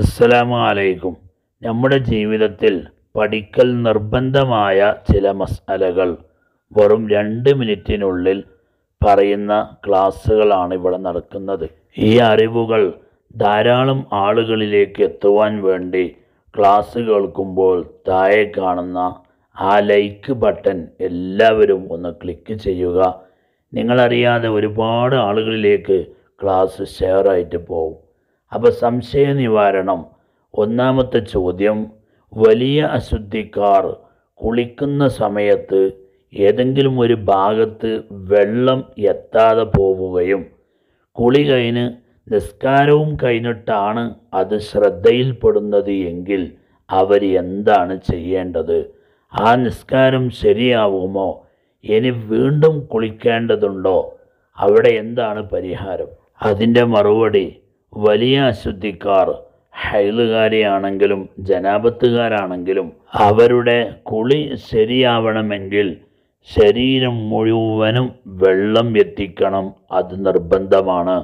അസ്സലാമു അലൈക്കും നമ്മുടെ ജീവിതത്തിൽ പഠിക്കൽ നിർബന്ധമായ ചില മസാലകൾ വെറും രണ്ട് മിനിറ്റിനുള്ളിൽ പറയുന്ന ക്ലാസ്സുകളാണ് ഇവിടെ നടക്കുന്നത് ഈ അറിവുകൾ ധാരാളം ആളുകളിലേക്ക് എത്തുവാൻ വേണ്ടി ക്ലാസ് കേൾക്കുമ്പോൾ താഴെ കാണുന്ന ആ ലൈക്ക് ബട്ടൺ എല്ലാവരും ഒന്ന് ക്ലിക്ക് ചെയ്യുക നിങ്ങളറിയാതെ ഒരുപാട് ആളുകളിലേക്ക് ക്ലാസ് ഷെയർ ആയിട്ട് പോകും അപ്പോൾ സംശയ നിവാരണം ഒന്നാമത്തെ ചോദ്യം വലിയ അശുദ്ധിക്കാർ കുളിക്കുന്ന സമയത്ത് ഏതെങ്കിലും ഒരു ഭാഗത്ത് വെള്ളം എത്താതെ പോവുകയും കുളി കഴിഞ്ഞ് നിസ്കാരവും കഴിഞ്ഞിട്ടാണ് അത് ശ്രദ്ധയിൽപ്പെടുന്നത് എങ്കിൽ അവർ എന്താണ് ചെയ്യേണ്ടത് ആ നിസ്കാരം ശരിയാവുമോ ഇനി വീണ്ടും കുളിക്കേണ്ടതുണ്ടോ അവിടെ എന്താണ് പരിഹാരം അതിൻ്റെ മറുപടി വലിയ അശുദ്ധിക്കാർ ഹൈലുകാരിയാണെങ്കിലും ജനാപത്തുകാരാണെങ്കിലും അവരുടെ കുളി ശരിയാവണമെങ്കിൽ ശരീരം മുഴുവനും വെള്ളം എത്തിക്കണം അത് നിർബന്ധമാണ്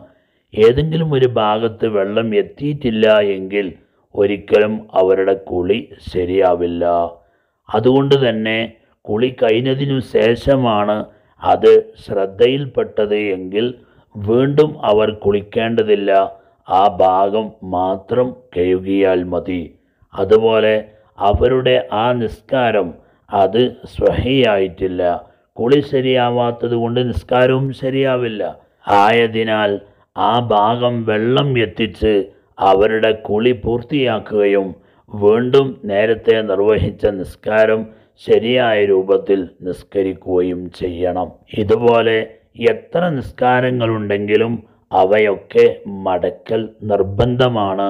ഏതെങ്കിലും ഒരു ഭാഗത്ത് വെള്ളം എത്തിയിട്ടില്ല എങ്കിൽ ഒരിക്കലും അവരുടെ കുളി ശരിയാവില്ല അതുകൊണ്ട് തന്നെ കുളി കഴിഞ്ഞതിനു ശേഷമാണ് അത് ശ്രദ്ധയിൽപ്പെട്ടത് എങ്കിൽ വീണ്ടും അവർ കുളിക്കേണ്ടതില്ല ആ ഭാഗം മാത്രം കഴുകിയാൽ മതി അതുപോലെ അവരുടെ ആ നിസ്കാരം അത് സ്വഹിയായിട്ടില്ല കുളി ശരിയാവാത്തത് കൊണ്ട് നിസ്കാരവും ശരിയാവില്ല ആയതിനാൽ ആ ഭാഗം വെള്ളം എത്തിച്ച് അവരുടെ കുളി പൂർത്തിയാക്കുകയും വീണ്ടും നേരത്തെ നിർവഹിച്ച നിസ്കാരം ശരിയായ രൂപത്തിൽ നിസ്കരിക്കുകയും ചെയ്യണം ഇതുപോലെ എത്ര നിസ്കാരങ്ങളുണ്ടെങ്കിലും അവയൊക്കെ മടക്കൽ നിർബന്ധമാണ്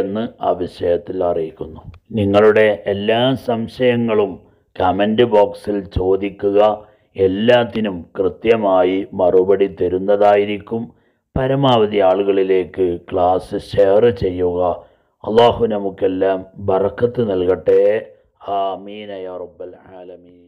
എന്ന് അഭിഷേകത്തിൽ അറിയിക്കുന്നു നിങ്ങളുടെ എല്ലാ സംശയങ്ങളും കമൻ്റ് ബോക്സിൽ ചോദിക്കുക എല്ലാത്തിനും കൃത്യമായി മറുപടി തരുന്നതായിരിക്കും പരമാവധി ആളുകളിലേക്ക് ക്ലാസ് ഷെയർ ചെയ്യുക അള്ളാഹു നമുക്കെല്ലാം ബറക്കത്ത് നൽകട്ടെ ആ മീനയ റബ്ബൽ ആലമീൻ